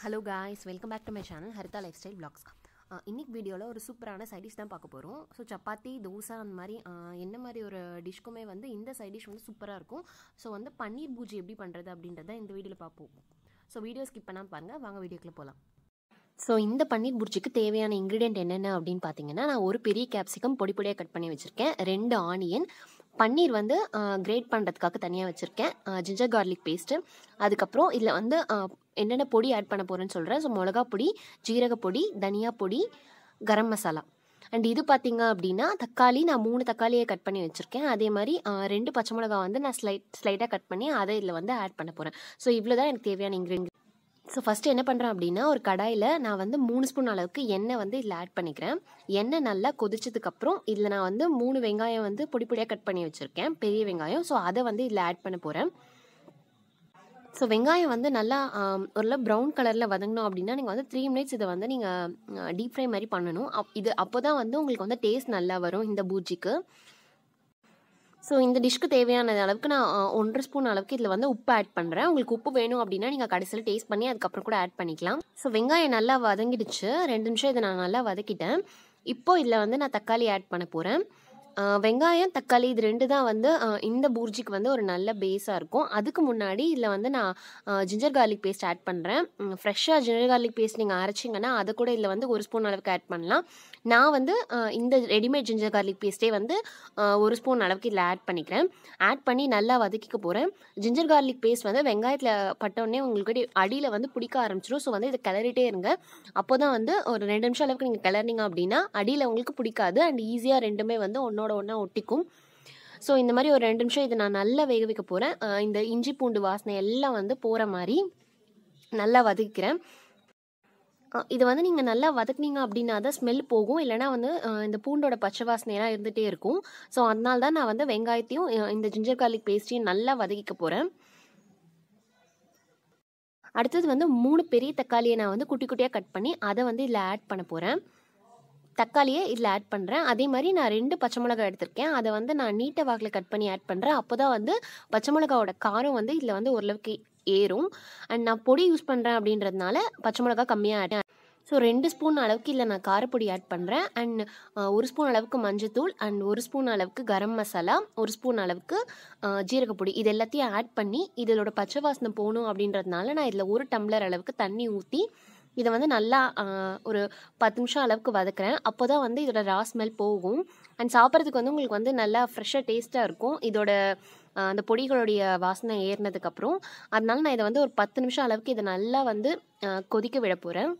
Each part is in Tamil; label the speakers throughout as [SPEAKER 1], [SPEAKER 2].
[SPEAKER 1] hello guys welcome back to my channel Haritha lifestyle vlogs இன்றைக்கி வீடியோவில் ஒரு சூப்பரான சைடிஷ் தான் பார்க்க போகிறோம் ஸோ சப்பாத்தி தோசை அந்த மாதிரி என்ன மாதிரி ஒரு டிஷ்க்குமே வந்து இந்த சைடிஷ் வந்து சூப்பராக இருக்கும் ஸோ வந்து பன்னீர் பூஜை எப்படி பண்ணுறது அப்படின்றத இந்த வீடியோவில் பார்ப்போம் ஸோ வீடியோ ஸ்கிப் பண்ணாமல் பாருங்கள் வாங்க வீடியோக்குள்ளே போகலாம் ஸோ இந்த பன்னீர் புர்ஜிக்கு தேவையான இன்க்ரீடியன்ட் என்னென்ன அப்படின்னு பார்த்தீங்கன்னா நான் ஒரு பெரிய கேப்சிகம் பொடி பொடியாக கட் பண்ணி வச்சுருக்கேன் ரெண்டு ஆனியன் பன்னீர் வந்து கிரேட் பண்ணுறதுக்காக தனியாக வச்சுருக்கேன் ஜிஞ்சர் கார்லிக் பேஸ்ட்டு அதுக்கப்புறம் இதில் வந்து என்னென்ன பொடி ஆட் பண்ண போகிறேன்னு சொல்கிறேன் ஸோ மிளகா பொடி ஜீரக பொடி தனியா பொடி கரம் மசாலா அண்ட் இது பார்த்திங்க அப்படின்னா தக்காளி நான் மூணு தக்காளியை கட் பண்ணி வச்சுருக்கேன் அதே மாதிரி ரெண்டு பச்சை மிளகா வந்து நான் ஸ்லைட் ஸ்லைட்டாக கட் பண்ணி அதை இதில் வந்து ஆட் பண்ண போகிறேன் ஸோ இவ்வளோ தான் எனக்கு தேவையான இன்க்ரீடியன்ட் ஸோ ஃபஸ்ட்டு என்ன பண்ணுறேன் அப்படின்னா ஒரு கடாயில் நான் வந்து மூணு ஸ்பூன் அளவுக்கு எண்ணெய் வந்து இதில் ஆட் பண்ணிக்கிறேன் எண்ணெய் நல்லா கொதிச்சதுக்கப்புறம் இதில் நான் வந்து மூணு வெங்காயம் வந்து பொடி பொடியாக கட் பண்ணி வச்சுருக்கேன் பெரிய வெங்காயம் ஸோ அதை வந்து இதில் ஆட் பண்ண போகிறேன் ஸோ வெங்காயம் வந்து நல்லா ஓரளவு ப்ரௌன் கலரில் வதங்கணும் அப்படின்னா நீங்கள் வந்து த்ரீ மினிட்ஸ் இதை வந்து நீங்கள் டீப் ஃப்ரை மாதிரி பண்ணணும் அப் இது அப்போ தான் வந்து உங்களுக்கு வந்து டேஸ்ட் நல்லா வரும் இந்த பூஜிக்கு ஸோ இந்த டிஷ்க்கு தேவையான அளவுக்கு நான் ஒன்றரை ஸ்பூன் அளவுக்கு இதில் வந்து உப்பு ஆட் பண்ணுறேன் உங்களுக்கு உப்பு வேணும் அப்படின்னா நீங்கள் கடைசியில் டேஸ்ட் பண்ணி அதுக்கப்புறம் கூட ஆட் பண்ணிக்கலாம் ஸோ வெங்காயம் நல்லா வதங்கிடுச்சு ரெண்டு நிமிஷம் இதை நான் நல்லா வதக்கிட்டேன் இப்போது இதில் வந்து நான் தக்காளி ஆட் பண்ண போகிறேன் வெங்காயம் தக்காளி இது ரெண்டு தான் வந்து இந்த பூர்ஜிக்கு வந்து ஒரு நல்ல பேஸாக இருக்கும் அதுக்கு முன்னாடி இதில் வந்து நான் ஜிஞ்சர் கார்லிக் பேஸ்ட் ஆட் பண்ணுறேன் ஃப்ரெஷ்ஷாக ஜிஞ்சர் கார்லிக் பேஸ்ட் நீங்கள் அரைச்சிங்கன்னா அதை கூட இதில் வந்து ஒரு ஸ்பூன் அளவுக்கு ஆட் பண்ணலாம் நான் வந்து இந்த ரெடிமேட் ஜிஞ்சர் கார்லிக் பேஸ்ட்டே வந்து ஒரு ஸ்பூன் அளவுக்கு இதில் ஆட் பண்ணிக்கிறேன் ஆட் பண்ணி நல்லா வதக்கிக்க போகிறேன் ஜிஞ்சர் கார்லிக் பேஸ்ட் வந்து வெங்காயத்தில் பட்டோடனே உங்களுக்கு அடியில் வந்து பிடிக்க ஆரம்பிச்சிடும் ஸோ வந்து இதை கிளறிட்டே இருங்க அப்போ தான் வந்து ஒரு ரெண்டு நிமிஷம் அளவுக்கு நீங்கள் கிளறினீங்க அப்படின்னா அடியில் உங்களுக்கு பிடிக்காது அண்ட் ஈஸியாக ரெண்டுமே வந்து ஒன்றோட ஒன்றோட ஒன்றா ஒட்டிக்கும் ஸோ இந்த மாதிரி ஒரு ரெண்டு நிமிஷம் இதை நான் நல்லா வேக வைக்க போகிறேன் இந்த இஞ்சி பூண்டு வாசனை எல்லாம் வந்து போகிற மாதிரி நல்லா வதக்கிறேன் இது வந்து நீங்கள் நல்லா வதக்குனீங்க அப்படின்னா தான் ஸ்மெல் போகும் இல்லைனா வந்து இந்த பூண்டோட பச்சை வாசனையெல்லாம் இருந்துகிட்டே இருக்கும் ஸோ அதனால தான் நான் வந்து வெங்காயத்தையும் இந்த ஜிஞ்சர் கார்லிக் பேஸ்ட்டையும் நல்லா வதக்கிக்க போகிறேன் அடுத்தது வந்து மூணு பெரிய தக்காளியை நான் வந்து குட்டி குட்டியாக கட் பண்ணி அதை வந்து இதில் ஆட் பண்ண போகிறேன் தக்காளியை இதில் ஆட் பண்ணுறேன் அதே மாதிரி நான் ரெண்டு பச்சை மிளகா எடுத்திருக்கேன் அதை வந்து நான் நீட்டை வாக்கில் கட் பண்ணி ஆட் பண்ணுறேன் அப்போ தான் வந்து பச்சை மிளகாவோட காரம் வந்து இதில் வந்து ஓரளவுக்கு ஏறும் அண்ட் நான் பொடி யூஸ் பண்ணுறேன் அப்படின்றதுனால பச்சை மிளகா கம்மியாக ஆட் ஸோ ரெண்டு ஸ்பூன் அளவுக்கு இல்லை நான் காரப்பொடி ஆட் பண்ணுறேன் அண்ட் ஒரு ஸ்பூன் அளவுக்கு மஞ்சத்தூள் அண்ட் ஒரு ஸ்பூன் அளவுக்கு கரம் மசாலா ஒரு ஸ்பூன் அளவுக்கு ஜீரகப்பொடி இது எல்லாத்தையும் ஆட் பண்ணி இதோட பச்சை வாசனை போகணும் அப்படின்றதுனால நான் இதில் ஒரு டம்ளர் அளவுக்கு தண்ணி ஊற்றி இதை வந்து நல்லா ஒரு பத்து நிமிஷம் அளவுக்கு வதக்குறேன் அப்போ தான் வந்து இதோட ரா ஸ்மெல் போகும் அண்ட் சாப்பிட்றதுக்கு வந்து உங்களுக்கு வந்து நல்லா ஃப்ரெஷ்ஷாக டேஸ்ட்டாக இருக்கும் இதோட அந்த பொடிகளுடைய வாசனை ஏறினதுக்கப்புறம் அதனால நான் இதை வந்து ஒரு பத்து நிமிஷம் அளவுக்கு இதை நல்லா வந்து கொதிக்க விட போகிறேன்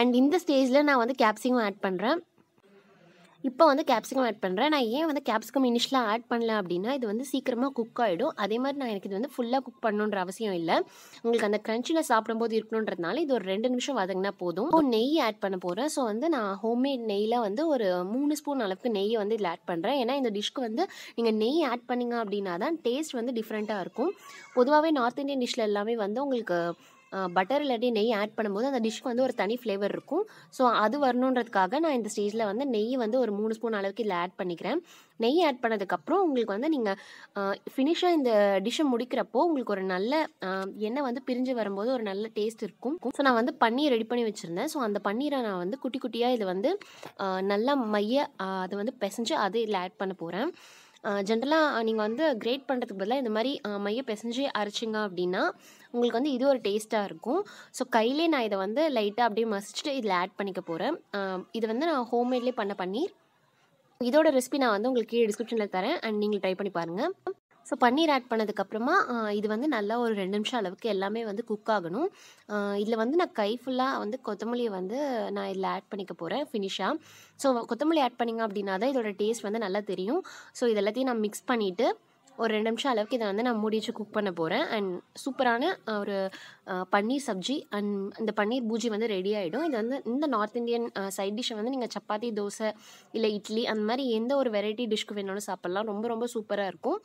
[SPEAKER 1] அண்ட் இந்த ஸ்டேஜில் நான் வந்து கேப்சிகம் ஆட் பண்ணுறேன் இப்போ வந்து கேப்சிகம் ஆட் பண்ணுறேன் நான் ஏன் வந்து கேப்சிகம் இனிஷியலாக ஆட் பண்ணல அப்படின்னா இது வந்து சீக்கிரமாக குக் ஆகிடும் அதே மாதிரி நான் எனக்கு இது வந்து ஃபுல்லாக குக் பண்ணணுன்ற அவசியம் இல்லை உங்களுக்கு அந்த க்ரன்ச்சில் சாப்பிடும்போது இருக்கணுன்றதுனால இது ஒரு ரெண்டு நிமிஷம் வதங்கினா போதும் நெய் ஆட் பண்ண போகிறேன் ஸோ வந்து நான் ஹோம்மேட் நெய்யில் வந்து ஒரு மூணு ஸ்பூன் அளவுக்கு நெய்யை வந்து இதில் ஆட் பண்ணுறேன் ஏன்னா இந்த டிஷ்க்கு வந்து நீங்கள் நெய் ஆட் பண்ணிங்க அப்படின்னா தான் டேஸ்ட் வந்து டிஃப்ரெண்ட்டாக இருக்கும் பொதுவாகவே நார்த் இந்தியன் டிஷ்ஷில் எல்லாமே வந்து உங்களுக்கு பட்டர் இல்லாட்டி நெய் ஆட் பண்ணும்போது அந்த டிஷ்க்கு வந்து ஒரு தனி ஃப்ளேவர் இருக்கும் ஸோ அது வரணுன்றதுக்காக நான் இந்த ஸ்டேஜில் வந்து நெய் வந்து ஒரு மூணு ஸ்பூன் அளவுக்கு இதில் ஆட் பண்ணிக்கிறேன் நெய் ஆட் பண்ணதுக்கப்புறம் உங்களுக்கு வந்து நீங்கள் ஃபினிஷாக இந்த டிஷ்ஷை முடிக்கிறப்போ உங்களுக்கு ஒரு நல்ல எண்ணெய் வந்து பிரிஞ்சு வரும்போது ஒரு நல்ல டேஸ்ட் இருக்கும் ஸோ நான் வந்து பன்னீர் ரெடி பண்ணி வச்சுருந்தேன் ஸோ அந்த பன்னீரை நான் வந்து குட்டி குட்டியாக இதை வந்து நல்லா மைய அதை வந்து பிசைஞ்சு அது இதில் ஆட் பண்ண போகிறேன் ஜென்ரலாக நீங்கள் வந்து கிரேட் பண்ணுறதுக்கு பதிலாக இந்த மாதிரி மைய பிசைஞ்சு அரைச்சிங்க அப்படின்னா உங்களுக்கு வந்து இது ஒரு டேஸ்ட்டாக இருக்கும் ஸோ கையிலே நான் இதை வந்து லைட்டாக அப்படியே மசிச்சுட்டு இதில் ஆட் பண்ணிக்க போகிறேன் இது வந்து நான் ஹோம்மேட்லேயே பண்ண பன்னீர் இதோட ரெசிபி நான் வந்து உங்களுக்கு கீழே டிஸ்கிரிப்ஷனில் தரேன் அண்ட் நீங்கள் ட்ரை பண்ணி பாருங்கள் ஸோ பன்னீர் ஆட் பண்ணதுக்கப்புறமா இது வந்து நல்லா ஒரு ரெண்டு நிமிஷம் அளவுக்கு எல்லாமே வந்து குக் ஆகணும் இதில் வந்து நான் கை ஃபுல்லாக வந்து கொத்தமல்லியை வந்து நான் இதில் ஆட் பண்ணிக்க போகிறேன் ஃபினிஷாக ஸோ கொத்தமல்லி ஆட் பண்ணிங்க அப்படின்னா தான் இதோட டேஸ்ட் வந்து நல்லா தெரியும் ஸோ இது எல்லாத்தையும் நான் மிக்ஸ் பண்ணிவிட்டு ஒரு ரெண்டு நிமிஷம் அளவுக்கு இதை வந்து நான் முடிச்சு குக் பண்ண போகிறேன் அண்ட் சூப்பரான ஒரு பன்னீர் சப்ஜி அண்ட் அந்த பன்னீர் பூஜி வந்து ரெடி ஆகிடும் இது வந்து இந்த நார்த் இந்தியன் சைட் டிஷ்ஷை வந்து நீங்கள் சப்பாத்தி தோசை இல்லை இட்லி அந்த மாதிரி எந்த ஒரு வெரைட்டி டிஷ்க்கு வேணாலும் சாப்பிட்லாம் ரொம்ப ரொம்ப சூப்பராக இருக்கும்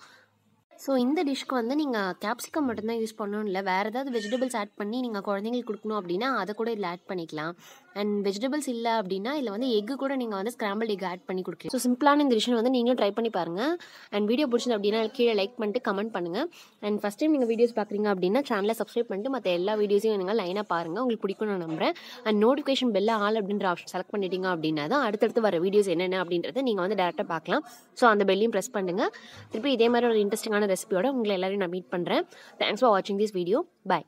[SPEAKER 1] ஸோ இந்த டிஷ்க்கு வந்து நீங்கள் கேப்சிகம் மட்டும்தான் யூஸ் பண்ணணும் இல்லை வேறு ஏதாவது வெஜிடபிள்ஸ் ஆட் பண்ணி நீங்கள் குழந்தைங்களுக்கு கொடுக்கணும் அப்படின்னா அதை கூட இதில் ஆட் பண்ணிக்கலாம் அண்ட் வெஜிடபிள்ஸ் இல்லை அப்படின்னா இதில் வந்து எக்கு கூட நீங்கள் வந்து ஸ்கிராம்பிள் எக் ஆட் பண்ணி கொடுக்கலாம் ஸோ சிம்பிளான இந்த டிஷ்ஷை வந்து நீங்களும் ட்ரை பண்ணி பாருங்கள் அண்ட் வீடியோ பிடிச்சது அப்படின்னா கீழே லைக் பண்ணிட்டு கமெண்ட் பண்ணுங்கள் அண்ட் ஃபஸ்ட் டைம் நீங்கள் வீடியோஸ் பார்க்குறீங்க அப்படின்னா சேனலை சப்ஸ்கிரைப் பண்ணிட்டு மற்ற எல்லா வீடியோஸையும் நீங்கள் லைனாக பாருங்கள் உங்களுக்கு பிடிக்கணும்னு நான் நம்புகிறேன் அண்ட் நோட்டிஃபிகேஷன் பெல்ல ஆல் அப்படின்ற ஆப்ஷன் செலக்ட் பண்ணிட்டீங்க அப்படின்னா தான் அடுத்தடுத்து வர வீடியோஸ் என்னென்ன அப்படின்றத நீங்கள் வந்து டேரெக்டாக பார்க்கலாம் ஸோ அந்த பெல்லையும் ப்ரெஸ் பண்ணுங்கள் திருப்பி இதே மாதிரி ஒரு இன்ட்ரெஸ்டிங்கான ரெசிபியோட உங்களை எல்லாரையும் நான் மீட் பண்ணுறேன் தேங்க்ஸ் ஃபார் வாட்சிங் திஸ் வீடியோ பாய்